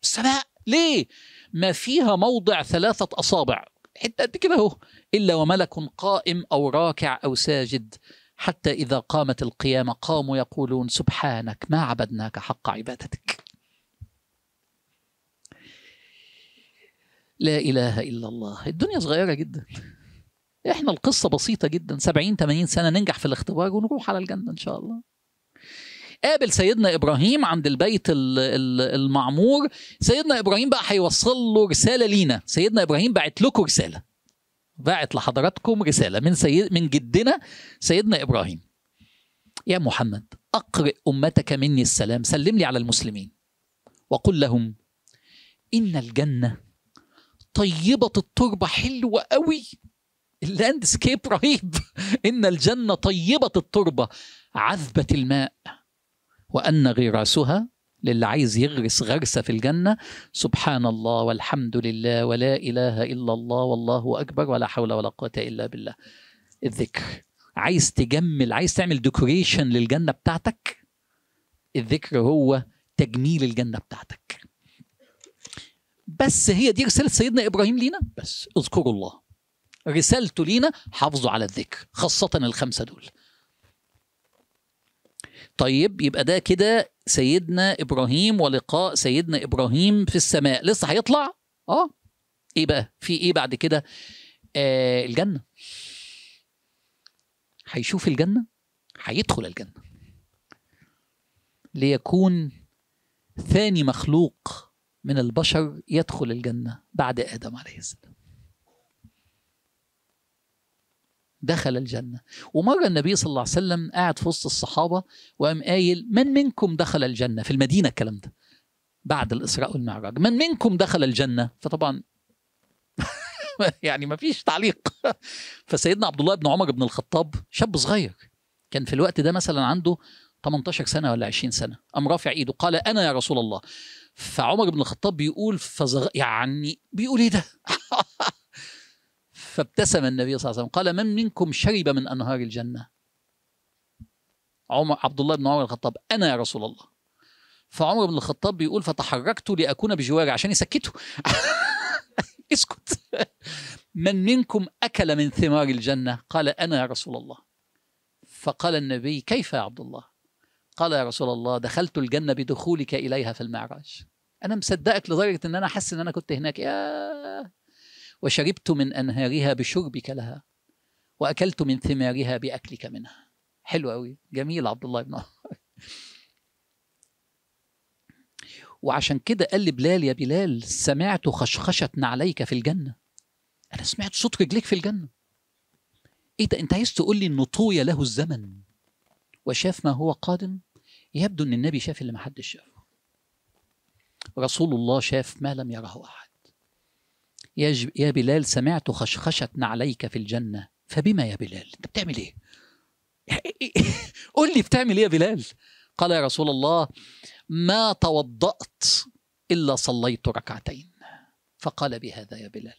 السماء ليه ما فيها موضع ثلاثة أصابع حتة قد كده أهو إلا وملك قائم أو راكع أو ساجد حتى إذا قامت القيامة قاموا يقولون سبحانك ما عبدناك حق عبادتك لا إله إلا الله الدنيا صغيرة جدا إحنا القصة بسيطة جدا 70 80 سنة ننجح في الاختبار ونروح على الجنة إن شاء الله قابل سيدنا ابراهيم عند البيت المعمور سيدنا ابراهيم بقى هيوصل له رساله لينا سيدنا ابراهيم بعت لكم رساله باعت لحضراتكم رسالة من سيد من جدنا سيدنا إبراهيم يا محمد أقرئ أمتك مني السلام سلم لي على المسلمين وقل لهم إن الجنة طيبة التربة حلوة قوي اللاند سكيب رهيب إن الجنة طيبة التربة عذبة الماء وأن غراسها للي عايز يغرس غرسه في الجنه سبحان الله والحمد لله ولا اله الا الله والله اكبر ولا حول ولا قوه الا بالله الذكر عايز تجمل عايز تعمل ديكوريشن للجنه بتاعتك الذكر هو تجميل الجنه بتاعتك بس هي دي رساله سيدنا ابراهيم لينا بس اذكروا الله رسالته لينا حافظوا على الذكر خاصه الخمسه دول طيب يبقى ده كده سيدنا ابراهيم ولقاء سيدنا ابراهيم في السماء لسه هيطلع اه ايه بقى في ايه بعد كده آه الجنه هيشوف الجنه هيدخل الجنه ليكون ثاني مخلوق من البشر يدخل الجنه بعد ادم عليه السلام دخل الجنة ومرة النبي صلى الله عليه وسلم قاعد في وسط الصحابة وقام قايل من منكم دخل الجنة في المدينة الكلام ده بعد الإسراء والمعراج من منكم دخل الجنة فطبعا يعني ما فيش تعليق فسيدنا عبد الله بن عمر بن الخطاب شاب صغير كان في الوقت ده مثلا عنده 18 سنة ولا 20 سنة قام رافع إيده قال أنا يا رسول الله فعمر بن الخطاب بيقول فزغ يعني بيقول ايه ده فابتسم النبي صلى الله عليه وسلم قال من منكم شرب من أنهار الجنة عمر عبد الله بن عمر الخطاب أنا يا رسول الله فعمر بن الخطاب بيقول فتحركت لأكون بجواره عشان يسكته اسكت من منكم أكل من ثمار الجنة قال أنا يا رسول الله فقال النبي كيف يا عبد الله قال يا رسول الله دخلت الجنة بدخولك إليها في المعراج أنا مصدقك لدرجة أن أنا حس أن أنا كنت هناك يا وشربت من أنهارها بشربك لها وأكلت من ثمارها بأكلك منها حلو قوي جميل عبد الله بن عمر وعشان كده قال لبلال يا بلال سمعت خشخشة نعليك في الجنة أنا سمعت صوت رجليك في الجنة إيه ده أنت عايز تقول لي إنه طوي له الزمن وشاف ما هو قادم يبدو إن النبي شاف اللي محدش شافه رسول الله شاف ما لم يره أحد يا بلال سمعت خشخشة نعليك في الجنة فبما يا بلال أنت بتعمل إيه؟ قل لي بتعمل إيه يا بلال؟ قال يا رسول الله ما توضأت إلا صليت ركعتين فقال بهذا يا بلال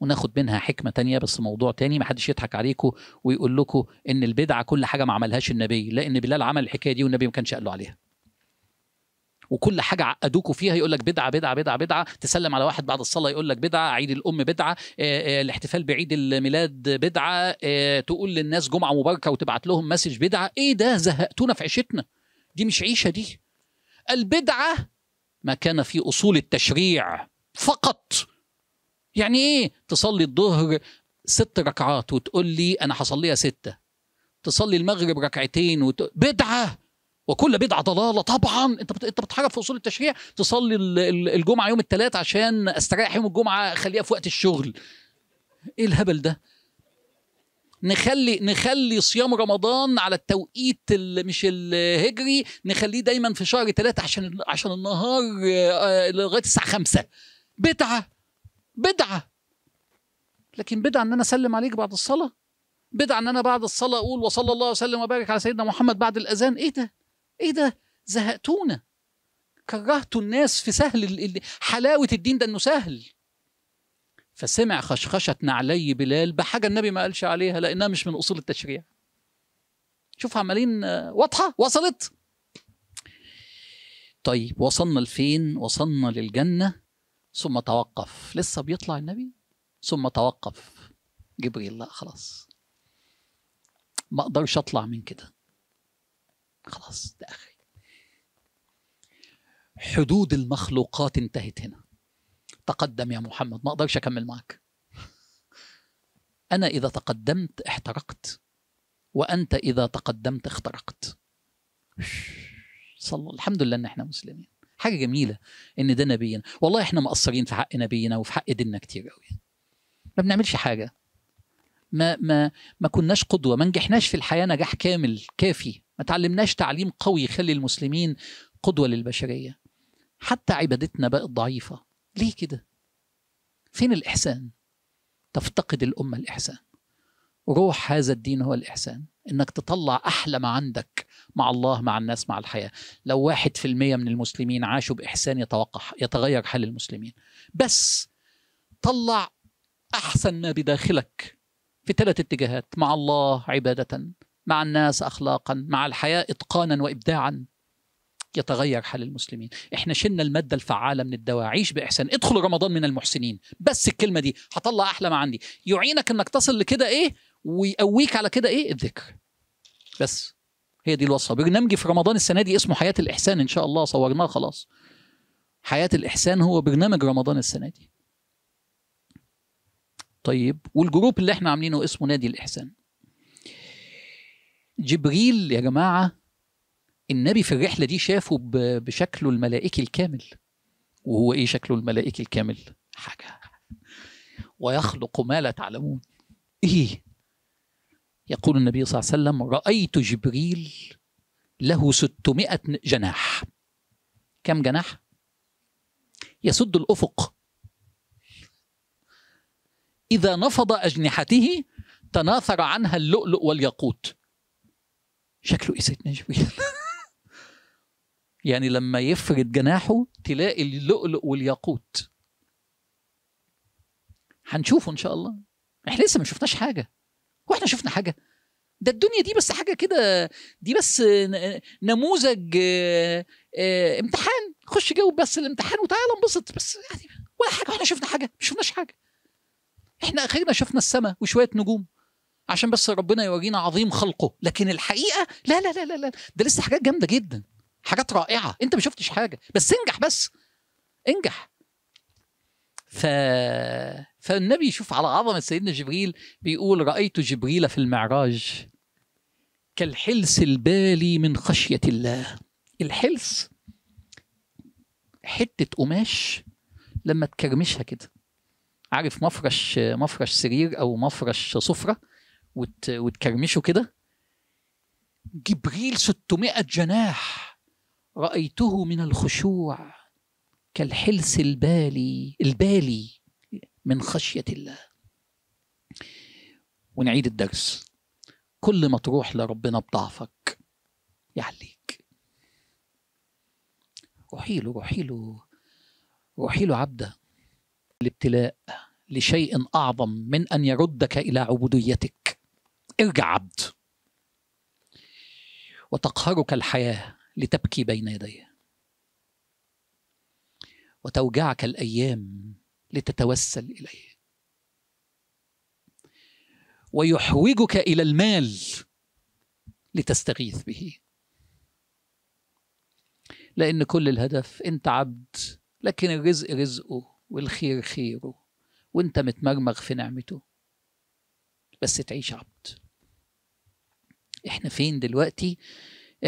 وناخد منها حكمه تانية بس موضوع تاني محدش يضحك عليكم ويقول لكم ان البدعه كل حاجه ما عملهاش النبي لان بلال عمل الحكايه دي والنبي ما كانش قال له عليها وكل حاجه عقدوكوا فيها يقول لك بدعه بدعه بدعه بدعه تسلم على واحد بعد الصلاه يقول لك بدعه عيد الام بدعه آه، آه، الاحتفال بعيد الميلاد بدعه آه، تقول للناس جمعه مباركه وتبعت لهم مسج بدعه ايه ده زهقتونا في عيشتنا دي مش عيشه دي البدعه ما كان في اصول التشريع فقط يعني ايه تصلي الظهر ست ركعات وتقول لي انا هصليها سته تصلي المغرب ركعتين وت... بدعه وكل بدعه ضلاله طبعا انت انت بتحارب في اصول التشريع تصلي الجمعه يوم الثلاث عشان استريح يوم الجمعه خليها في وقت الشغل ايه الهبل ده نخلي نخلي صيام رمضان على التوقيت مش الهجري نخليه دايما في شهر ثلاثة عشان عشان النهار آه، لغايه الساعه 5 بدعه بدعه لكن بدعه ان انا اسلم عليك بعد الصلاه بدعه ان انا بعد الصلاه اقول وصلى الله وسلم وبارك على سيدنا محمد بعد الاذان ايه ده ايه ده زهقتونا كرهتوا الناس في سهل حلاوه الدين ده انه سهل فسمع خشخشه نعلي بلال بحاجه النبي ما قالش عليها لانها مش من اصول التشريع شوف عمالين واضحه وصلت طيب وصلنا لفين وصلنا للجنه ثم توقف لسه بيطلع النبي ثم توقف جبريل لا خلاص ما اقدرش اطلع من كده خلاص ده اخري حدود المخلوقات انتهت هنا تقدم يا محمد ما اقدرش اكمل معك انا اذا تقدمت احترقت وانت اذا تقدمت اخترقت صلى الحمد لله ان احنا مسلمين حاجه جميله ان ده نبينا والله احنا مقصرين في حق نبينا وفي حق ديننا كتير قوي ما بنعملش حاجه ما ما ما كناش قدوه ما نجحناش في الحياه نجاح كامل كافي ما تعلمناش تعليم قوي يخلي المسلمين قدوه للبشريه حتى عبادتنا بقت ضعيفه ليه كده فين الاحسان تفتقد الامه الاحسان روح هذا الدين هو الإحسان إنك تطلع أحلى ما عندك مع الله مع الناس مع الحياة لو واحد في المية من المسلمين عاشوا بإحسان يتوقع يتغير حال المسلمين بس طلع أحسن ما بداخلك في ثلاث اتجاهات مع الله عبادة مع الناس أخلاقا مع الحياة إتقانا وإبداعا يتغير حال المسلمين احنا شلنا المادة الفعالة من الدواعيش عيش بإحسان ادخل رمضان من المحسنين بس الكلمة دي هطلع أحلى ما عندي يعينك أنك تصل لكده إيه ويقويك على كده إيه الذكر بس هي دي الوصفة برنامجي في رمضان السنة دي اسمه حياة الإحسان إن شاء الله صورناه خلاص حياة الإحسان هو برنامج رمضان السنة دي طيب والجروب اللي احنا عاملينه اسمه نادي الإحسان جبريل يا جماعة النبي في الرحلة دي شافه بشكله الملائكي الكامل وهو إيه شكله الملائكي الكامل؟ حاجة ويخلق ما لا تعلمون إيه؟ يقول النبي صلى الله عليه وسلم رأيت جبريل له 600 جناح كم جناح؟ يسد الأفق إذا نفض أجنحته تناثر عنها اللؤلؤ والياقوت شكله إيه سيدنا جبريل يعني لما يفرد جناحه تلاقي اللؤلؤ والياقوت هنشوفه ان شاء الله احنا لسه ما شفناش حاجه واحنا شفنا حاجه ده الدنيا دي بس حاجه كده دي بس نموذج آه، امتحان خش جاوب بس الامتحان وتعالى انبسط بس يعني ولا حاجه واحنا شفنا حاجه ما شفناش حاجه احنا اخرنا شفنا السماء وشويه نجوم عشان بس ربنا يورينا عظيم خلقه لكن الحقيقه لا لا لا لا, لا. ده لسه حاجات جامده جدا حاجات رائعه انت ما شفتش حاجه بس انجح بس انجح ف... فالنبي يشوف على عظمه سيدنا جبريل بيقول رايت جبريل في المعراج كالحلس البالي من خشيه الله الحلس حته قماش لما تكرمشها كده عارف مفرش مفرش سرير او مفرش سفره وت... وتكرمشه كده جبريل 600 جناح رايته من الخشوع كالحلس البالي البالي من خشيه الله ونعيد الدرس كل ما تروح لربنا بضعفك يعليك روحي له روحي له روحي له عبده الابتلاء لشيء اعظم من ان يردك الى عبوديتك ارجع عبد وتقهرك الحياه لتبكي بين يديه وتوجعك الايام لتتوسل اليه ويحوجك الى المال لتستغيث به لان كل الهدف انت عبد لكن الرزق رزقه والخير خيره وانت متمرمغ في نعمته بس تعيش عبد احنا فين دلوقتي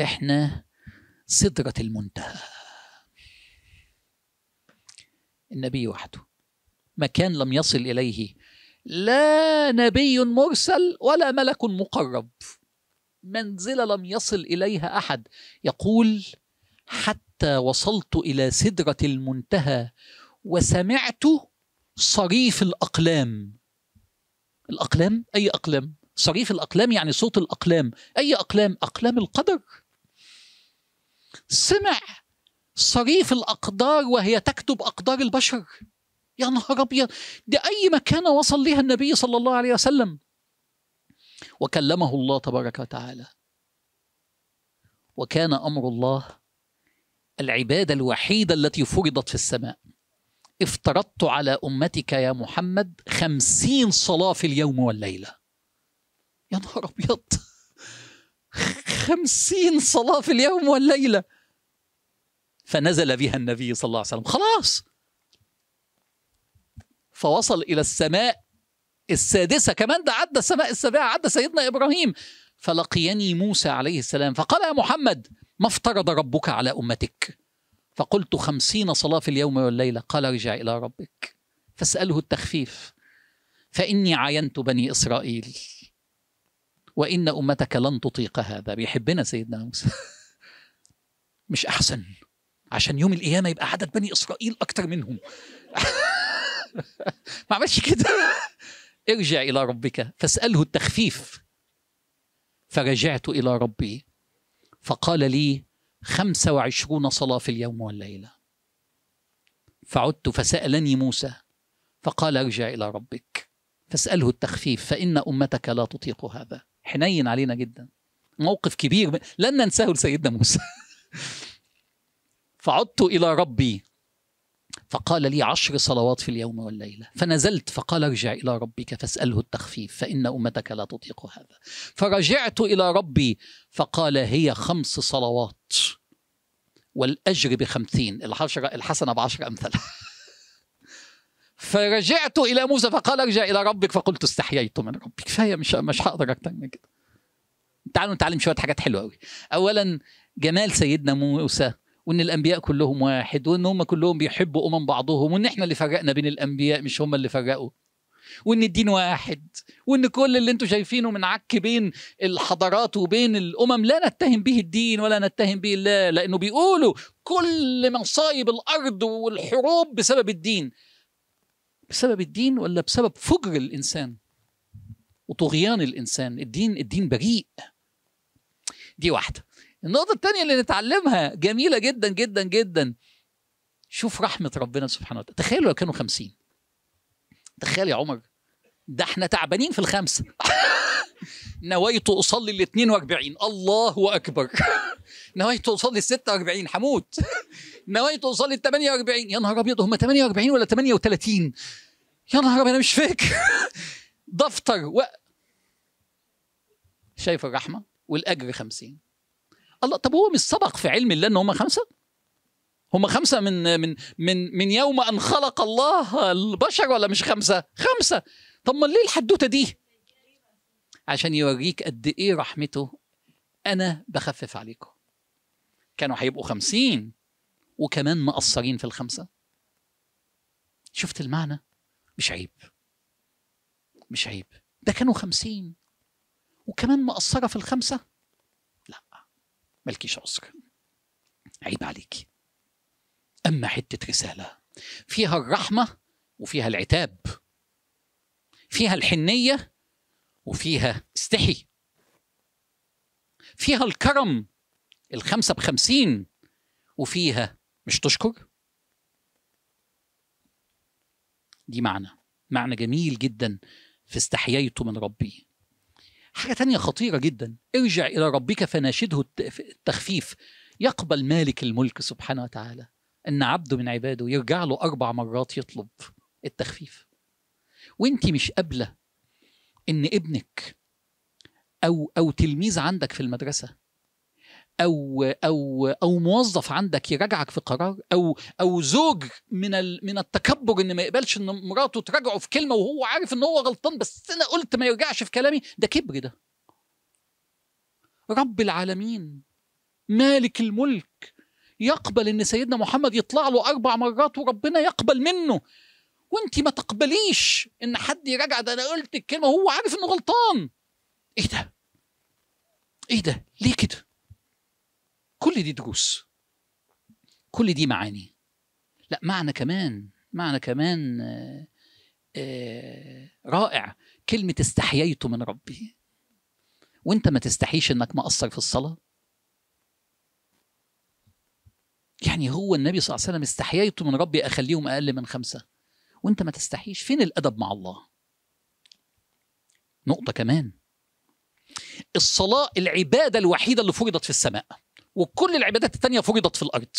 احنا سدرة المنتهى النبي وحده مكان لم يصل إليه لا نبي مرسل ولا ملك مقرب منزلة لم يصل إليها أحد يقول حتى وصلت إلى سدرة المنتهى وسمعت صريف الأقلام الأقلام أي أقلام صريف الأقلام يعني صوت الأقلام أي أقلام أقلام القدر سمع صريف الأقدار وهي تكتب أقدار البشر يا نهار أبيض ده أي مكانة وصل ليها النبي صلى الله عليه وسلم وكلمه الله تبارك وتعالى وكان أمر الله العبادة الوحيدة التي فرضت في السماء افترضت على أمتك يا محمد خمسين صلاة في اليوم والليلة يا نهار أبيض خمسين صلاة في اليوم والليلة فنزل بها النبي صلى الله عليه وسلم خلاص فوصل إلى السماء السادسة كمان ده عدى السماء السابعة عدى سيدنا إبراهيم فلقيني موسى عليه السلام فقال يا محمد ما افترض ربك على أمتك فقلت خمسين صلاة في اليوم والليلة قال ارجع إلى ربك فاسأله التخفيف فإني عاينت بني إسرائيل وإن أمتك لن تطيق هذا بيحبنا سيدنا موسى مش أحسن عشان يوم القيامة يبقى عدد بني إسرائيل أكتر منهم ما عملش كده ارجع إلى ربك فاسأله التخفيف فرجعت إلى ربي فقال لي 25 صلاة في اليوم والليلة فعدت فسألني موسى فقال ارجع إلى ربك فاسأله التخفيف فإن أمتك لا تطيق هذا حنين علينا جدا موقف كبير لن ننساه لسيدنا موسى فعدت إلى ربي فقال لي عشر صلوات في اليوم والليلة فنزلت فقال ارجع إلى ربك فاسأله التخفيف فإن أمتك لا تطيق هذا فرجعت إلى ربي فقال هي خمس صلوات والأجر بخمسين العشرة الحسنة بعشر أمثلة فرجعت إلى موسى فقال ارجع إلى ربك فقلت استحييت من ربي فهي مش مش هقدر أكتر من كده تعالوا نتعلم شوية حاجات حلوة قوي أولا جمال سيدنا موسى وان الانبياء كلهم واحد وان هم كلهم بيحبوا امم بعضهم وان احنا اللي فرقنا بين الانبياء مش هم اللي فرقوا وان الدين واحد وان كل اللي انتم شايفينه من عك بين الحضارات وبين الامم لا نتهم به الدين ولا نتهم به الله لانه بيقولوا كل مصايب الارض والحروب بسبب الدين بسبب الدين ولا بسبب فجر الانسان وطغيان الانسان الدين الدين بريء دي واحده النقطة الثانية اللي نتعلمها جميلة جدا جدا جدا شوف رحمة ربنا سبحانه وتعالى تخيلوا لو كانوا خمسين تخيل يا عمر ده احنا تعبانين في الخمسة نويت أصلي ال 42 الله أكبر نويت أصلي ال 46 هموت نويت أصلي ال 48 يا نهار أبيض هم 48 ولا 38 يا نهار أبيض أنا مش فاكر دفتر و... شايف الرحمة والأجر 50 الله طب هو مش سبق في علم الله ان هم خمسه هم خمسه من من من من يوم ان خلق الله البشر ولا مش خمسه خمسه طب ما ليه الحدوته دي عشان يوريك قد ايه رحمته انا بخفف عليكم كانوا هيبقوا خمسين وكمان مقصرين في الخمسه شفت المعنى مش عيب مش عيب ده كانوا خمسين وكمان مقصرة في الخمسة مالكيش عذر عيب عليكي أما حتة رسالة فيها الرحمة وفيها العتاب فيها الحنية وفيها استحي فيها الكرم الخمسة بخمسين وفيها مش تشكر دي معنى معنى جميل جدا في استحييت من ربي حاجة تانية خطيرة جدا ارجع إلى ربك فناشده التخفيف يقبل مالك الملك سبحانه وتعالى أن عبده من عباده يرجع له أربع مرات يطلب التخفيف وانت مش قابلة أن ابنك أو, أو تلميذ عندك في المدرسة او او او موظف عندك يراجعك في قرار او او زوج من من التكبر ان ما يقبلش ان مراته تراجعه في كلمه وهو عارف ان هو غلطان بس انا قلت ما يرجعش في كلامي ده كبر ده رب العالمين مالك الملك يقبل ان سيدنا محمد يطلع له اربع مرات وربنا يقبل منه وانت ما تقبليش ان حد يراجع ده انا قلت الكلمه وهو عارف انه غلطان ايه ده ايه ده ليه كده كل دي دروس كل دي معاني لا معنى كمان معنى كمان آآ آه، آآ آه، رائع كلمة استحييت من ربي وانت ما تستحيش انك مقصر في الصلاة يعني هو النبي صلى الله عليه وسلم استحييت من ربي اخليهم اقل من خمسة وانت ما تستحيش فين الادب مع الله نقطة كمان الصلاة العبادة الوحيدة اللي فرضت في السماء وكل العبادات التانية فرضت في الأرض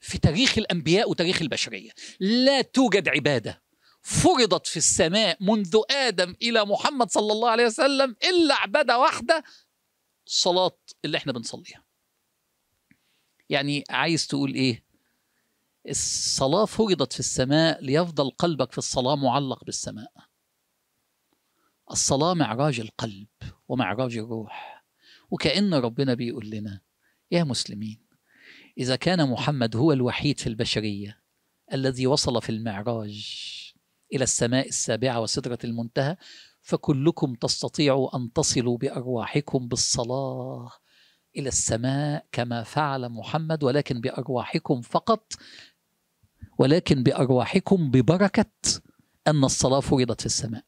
في تاريخ الأنبياء وتاريخ البشرية لا توجد عبادة فرضت في السماء منذ آدم إلى محمد صلى الله عليه وسلم إلا عبادة واحدة صلاة اللي احنا بنصليها يعني عايز تقول إيه الصلاة فرضت في السماء ليفضل قلبك في الصلاة معلق بالسماء الصلاة معراج القلب ومعراج الروح وكأن ربنا بيقول لنا يا مسلمين إذا كان محمد هو الوحيد في البشرية الذي وصل في المعراج إلى السماء السابعة وسدرة المنتهى فكلكم تستطيعوا أن تصلوا بأرواحكم بالصلاة إلى السماء كما فعل محمد ولكن بأرواحكم فقط ولكن بأرواحكم ببركة أن الصلاة فرضت في السماء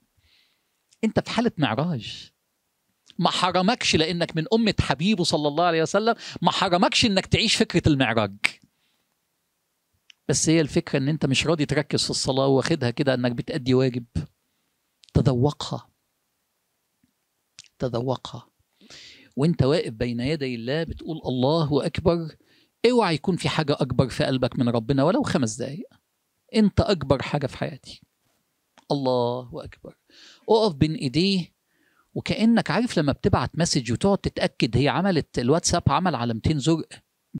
أنت في حالة معراج ما حرمكش لانك من امه حبيبه صلى الله عليه وسلم ما حرمكش انك تعيش فكره المعراج بس هي الفكره ان انت مش راضي تركز في الصلاه واخدها كده انك بتادي واجب تذوقها تذوقها وانت واقف بين يدي الله بتقول الله اكبر اوعى يكون في حاجه اكبر في قلبك من ربنا ولو خمس دقائق انت اكبر حاجه في حياتي الله اكبر اقف بين ايديه وكانك عارف لما بتبعت مسج وتقعد تتاكد هي عملت الواتساب عمل علامتين زرق